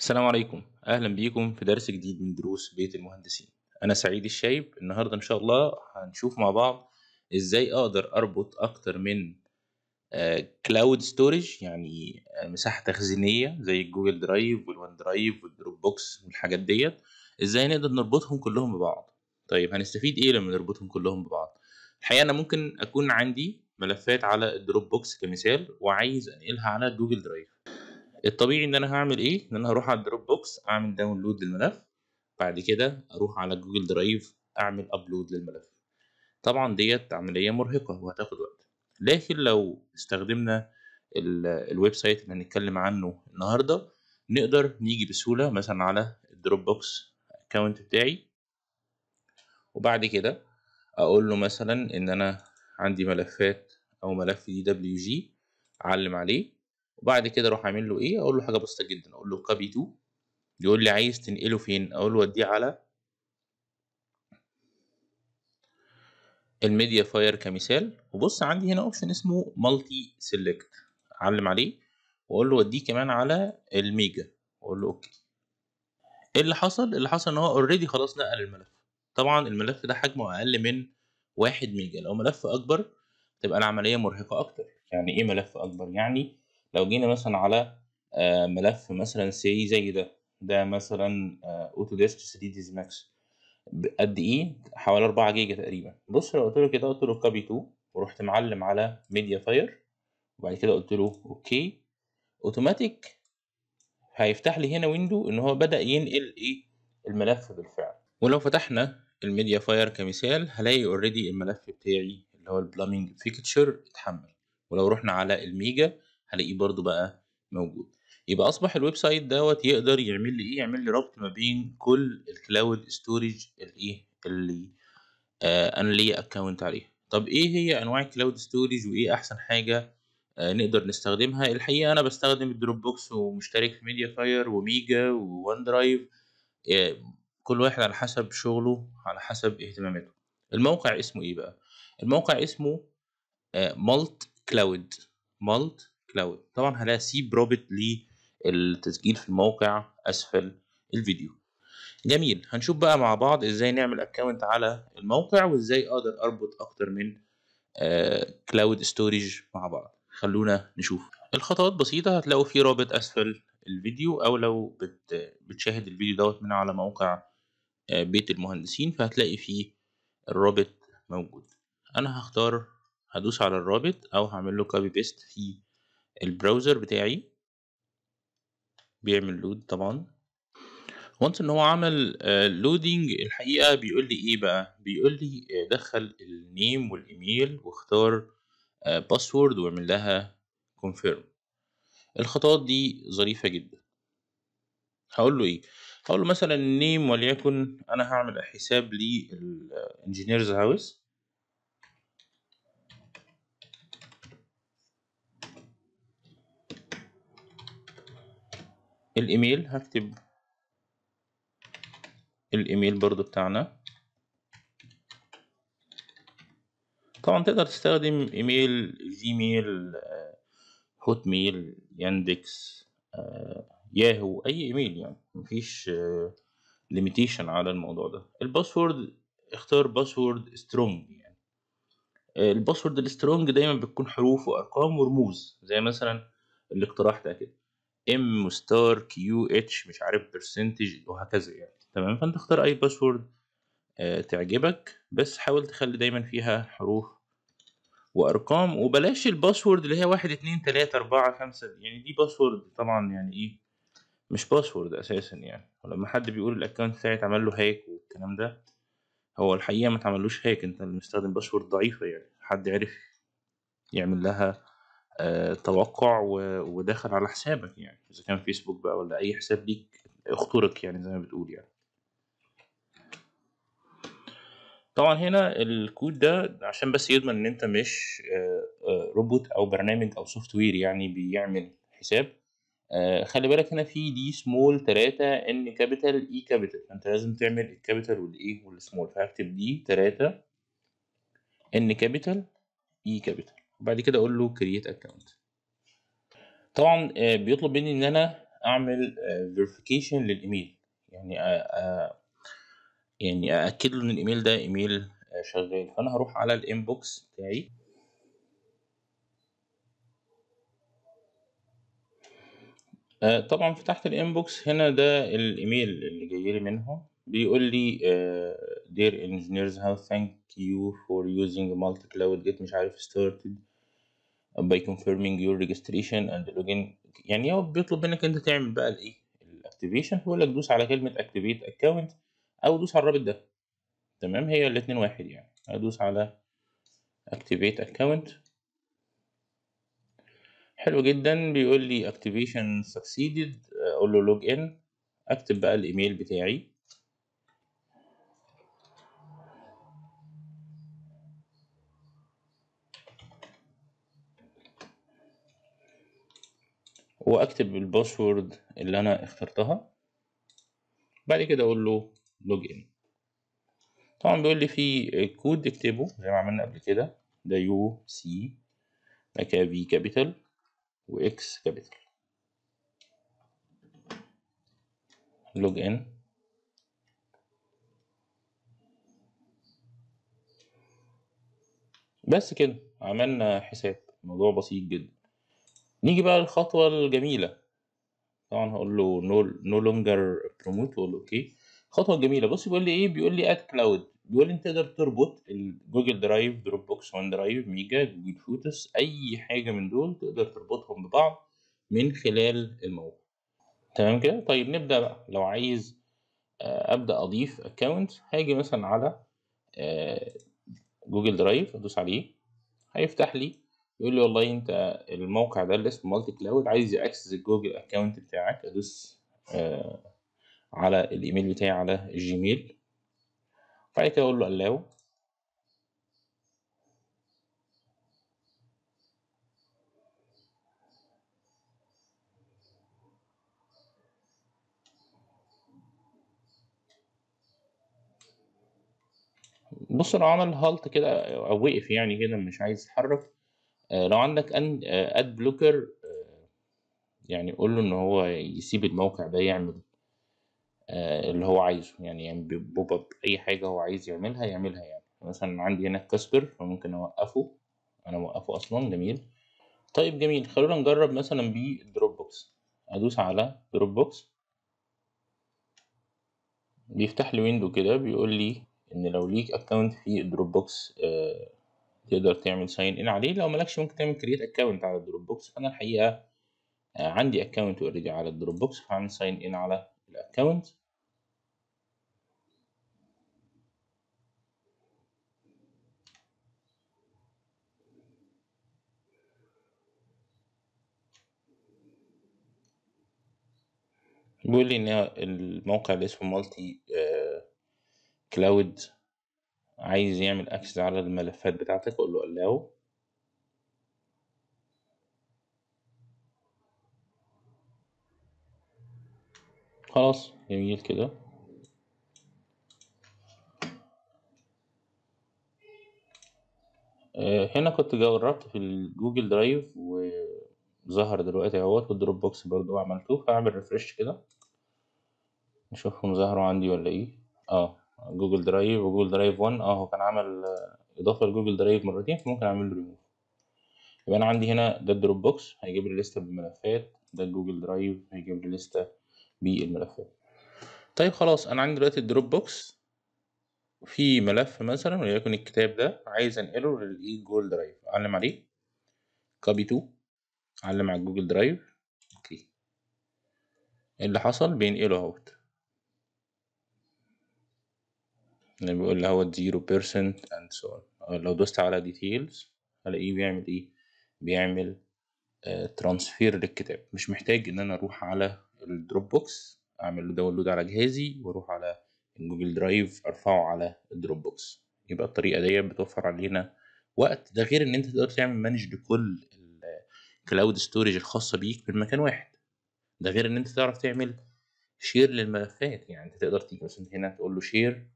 السلام عليكم اهلا بيكم في درس جديد من دروس بيت المهندسين انا سعيد الشايب النهارده ان شاء الله هنشوف مع بعض ازاي اقدر اربط اكتر من كلاود آه، ستورج يعني آه، مساحه تخزينيه زي جوجل درايف والوان درايف والدروب بوكس والحاجات ديت ازاي نقدر نربطهم كلهم ببعض طيب هنستفيد ايه لما نربطهم كلهم ببعض الحقيقه انا ممكن اكون عندي ملفات على الدروب بوكس كمثال وعايز انقلها على جوجل درايف الطبيعي ان انا هعمل ايه ان انا هروح على الدروب بوكس اعمل داونلود للملف بعد كده اروح على جوجل درايف اعمل ابلود للملف طبعا ديت عمليه مرهقه وهتاخد وقت لكن لو استخدمنا الويب سايت اللي هنتكلم عنه النهارده نقدر نيجي بسهوله مثلا على الدروب بوكس اكونت بتاعي وبعد كده اقول له مثلا ان انا عندي ملفات او ملف دي دبليو جي اعلم عليه وبعد كده اروح اعمل له ايه اقول له حاجه بسيطه جدا اقول له كوبي تو يقول لي عايز تنقله فين اقول له وديه على الميديا فاير كمثال وبص عندي هنا اوبشن اسمه مالتي سيلكت اعلم عليه واقول له وديه كمان على الميجا واقول له اوكي ايه اللي حصل اللي حصل ان هو اوريدي خلاص نقل الملف طبعا الملف ده حجمه اقل من واحد ميجا لو ملف اكبر تبقى العمليه مرهقه اكتر يعني ايه ملف اكبر يعني لو جينا مثلا على آه، ملف مثلا سي زي ده ده مثلا اوتوديسك 3 دي ماكس قد ايه حوالي 4 جيجا تقريبا بص لو قلت له كده قلت له كابي 2 ورحت معلم على ميديا فاير وبعد كده قلت له اوكي اوتوماتيك هيفتح لي هنا ويندو ان هو بدا ينقل ايه الملف بالفعل ولو فتحنا الميديا فاير كمثال هلاقي اوريدي الملف بتاعي اللي هو البلامينج فيكتشر اتحمل ولو رحنا على الميجا هلاقيه برضو بقى موجود يبقى اصبح الويب سايت دوت يقدر يعمل لي ايه يعمل لي ربط ما بين كل الكلاود ستورج الايه اللي آه انا ليا اكونت عليها طب ايه هي انواع الكلاود ستورج وايه احسن حاجه آه نقدر نستخدمها الحقيقه انا بستخدم الدروب بوكس ومشترك في ميديا فاير وميجا وون درايف آه كل واحد على حسب شغله على حسب اهتماماته الموقع اسمه ايه بقى الموقع اسمه آه، مالت كلاود مالت كلاود طبعا هلاقي سي بروبت للتسجيل في الموقع اسفل الفيديو جميل هنشوف بقى مع بعض ازاي نعمل اكونت على الموقع وازاي اقدر اربط اكتر من كلاود آه، ستوريج مع بعض خلونا نشوف الخطوات بسيطة هتلاقوا في رابط اسفل الفيديو او لو بتشاهد الفيديو دوت من على موقع آه، بيت المهندسين فهتلاقي فيه الرابط موجود انا هختار هدوس على الرابط او هعمل له كوبي بيست في البراوزر بتاعي بيعمل لود طبعا وانس ان هو عمل لودينج آه، الحقيقه بيقول لي ايه بقى بيقول لي آه، دخل النيم والايميل واختار باسورد آه، واعمل لها كونفيرم الخطوات دي ظريفه جدا هقول له ايه هقول له مثلا النيم وليكن انا هعمل حساب للانجينيرز هاوس الايميل هكتب الايميل برضو بتاعنا طبعا تقدر تستخدم ايميل جيميل آه، هوت ميل ياندكس آه، ياهو اي ايميل يعني مفيش ليميتيشن آه، على الموضوع ده الباسورد اختار باسورد سترونج يعني الباسورد السترونج دايما بتكون حروف وارقام ورموز زي مثلا الاقتراح ده كده ام ستار كيو اتش مش عارف برسنتج وهكذا يعني تمام فانت اختار اي باسورد آه، تعجبك بس حاول تخلي دايما فيها حروف وارقام وبلاش الباسورد اللي هي واحد اتنين تلاتة اربعة خمسة يعني دي باسورد طبعا يعني ايه مش باسورد اساسا يعني ولما حد بيقول الاكونت بتاعي اتعمل له هاك والكلام ده هو الحقيقة ما اتعملوش هاك انت اللي مستخدم باسورد ضعيفة يعني حد عرف يعمل لها آه، توقع وداخل على حسابك يعني اذا كان فيسبوك بقى ولا اي حساب ليك اخترق يعني زي ما بتقول يعني طبعا هنا الكود ده عشان بس يضمن ان انت مش آه، آه، روبوت او برنامج او سوفت وير يعني بيعمل حساب خلي بالك هنا في دي سمول 3 ان كابيتال اي كابيتال فانت لازم تعمل الكابيتال والاي والسمول فهكتب دي 3 ان كابيتال اي كابيتال وبعد كده اقول له كرييت اكونت طبعا آه، بيطلب مني ان انا اعمل فيريفيكيشن آه، للايميل يعني آه، يعني ااكد له ان الايميل ده ايميل شغال فانا هروح على الانبوكس بتاعي طبعا فتحت الانبوكس هنا ده الايميل اللي جاي لي منهم بيقول لي dear engineers how thank you for using multi cloud get مش عارف started by confirming your registration and login يعني هو بيطلب منك انت تعمل بقى الايه الاكتيفيشن فيقول لك دوس على كلمه اكتيفيت اكونت او دوس على الرابط ده تمام هي الاتنين واحد يعني ادوس على اكتيفيت اكونت حلو جدا بيقول لي اكتيفيشن سكسيدد اقول له لوج ان اكتب بقى الايميل بتاعي واكتب الباسورد اللي انا اخترتها بعد كده اقول له لوج ان طبعا بيقول لي في كود اكتبه زي ما عملنا قبل كده ده يو سي كده كابيتال واكس كابيتال لوج ان بس كده عملنا حساب الموضوع بسيط جدا نيجي بقى للخطوة الجميلة، طبعًا هقول له نو no longer واقول له أوكي. الخطوة الجميلة بُص بيقول لي إيه، بيقول لي اد كلاود بيقول لي أنت تقدر تربط الجوجل درايف، دروب بوكس، وان درايف، ميجا، جوجل فوتوس، أي حاجة من دول تقدر تربطهم ببعض من خلال الموقع. تمام كده؟ طيب نبدأ بقى، لو عايز آه، أبدأ أضيف اكونت هاجي مثلًا على جوجل آه، درايف، أدوس عليه هيفتح لي يقول لي والله انت الموقع ده اللي اسمه مالتي كلاود عايز ياكسس الجوجل اكونت بتاعك ادوس آه على الايميل بتاعي على الجيميل بعد كده اقول له الاو بص لو عمل هالت كده او وقف يعني كده مش عايز يتحرك آه، لو عندك ان اد آه، بلوكر آه، يعني قول له ان هو يسيب الموقع ده يعمل اللي هو عايزه يعني يعني بوب اب اي حاجه هو عايز يعملها يعملها يعني مثلا عندي هنا كاسبر فممكن اوقفه انا موقفه اصلا جميل طيب جميل خلونا نجرب مثلا بالدروب بوكس ادوس على دروب بوكس بيفتح لي ويندو كده بيقول لي ان لو ليك اكونت في دروب بوكس آه تقدر تعمل ساين ان عليه لو مالكش ممكن تعمل كرييت اكونت على الدروب بوكس انا الحقيقه آه، عندي اكونت اوريدي على الدروب بوكس فهعمل ساين ان على الاكونت بيقول لي ان الموقع اللي اسمه مالتي آه، كلاود عايز يعمل اكسس على الملفات بتاعتك اقول له الاو خلاص جميل كده آه، هنا كنت جربت في الجوجل درايف وظهر دلوقتي اهوت والدروب بوكس برضو عملته فاعمل ريفرش كده نشوفهم ظهروا عندي ولا ايه اه جوجل درايف وجوجل درايف 1 اه هو كان عمل اضافه لجوجل درايف مرتين فممكن اعمل له ريموف يبقى انا عندي هنا ده الدروب بوكس هيجيب لي لسته بالملفات ده الجوجل درايف هيجيب لي لسته بالملفات طيب خلاص انا عندي دلوقتي الدروب بوكس في ملف مثلا وليكن الكتاب ده عايز انقله للاي جوجل درايف اعلم عليه كوبي تو اعلم على جوجل درايف اوكي إيه اللي حصل بينقله اهوت اللي بيقول لي هو 0% اند سو on لو دوست على ديتيلز هلاقيه بيعمل ايه بيعمل ترانسفير آه، للكتاب مش محتاج ان انا اروح على الدروب بوكس اعمل له داونلود على جهازي واروح على جوجل درايف ارفعه على الدروب بوكس يبقى الطريقه ديت بتوفر علينا وقت ده غير ان انت تقدر تعمل مانج لكل الكلاود ستورج الخاصه بيك من مكان واحد ده غير ان انت تعرف تعمل شير للملفات يعني انت تقدر تيجي مثلا هنا تقول له شير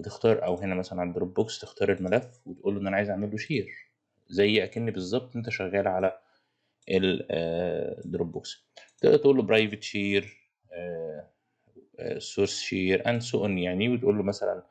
بتختار او هنا مثلا على الدروب بوكس تختار الملف وتقول له ان انا عايز اعمل له شير زي اكن بالظبط انت شغال على الدروب آه، بوكس تقدر تقول له برايفت شير سورس آه، آه، شير اند سو اون يعني وتقول له مثلا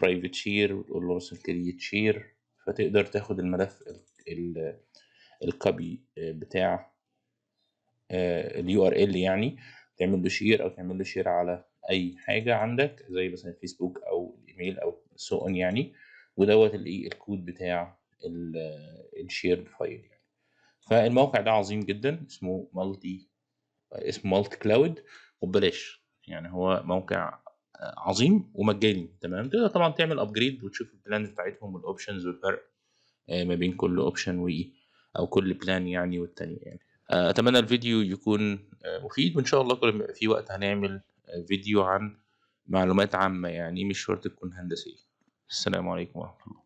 برايفت شير وتقول له مثلا كريت شير فتقدر تاخد الملف الكوبي بتاع اليو ار ال يعني تعمل له شير او تعمل له شير على اي حاجه عندك زي مثلا فيسبوك او جيميل او سو so يعني ودوت الايه e الكود بتاع الشيرد فايل يعني فالموقع ده عظيم جدا اسمه مالتي اسمه مالتي كلاود وببلاش يعني هو موقع آه، عظيم ومجاني تمام تقدر طبعا تعمل ابجريد وتشوف البلانز بتاعتهم والاوبشنز والفرق آه، ما بين كل اوبشن وايه e او كل بلان يعني والتاني يعني آه، اتمنى الفيديو يكون مفيد وان شاء الله كل ما في وقت هنعمل فيديو عن معلومات عامة يعني مش شرط تكون هندسية السلام عليكم ورحمة الله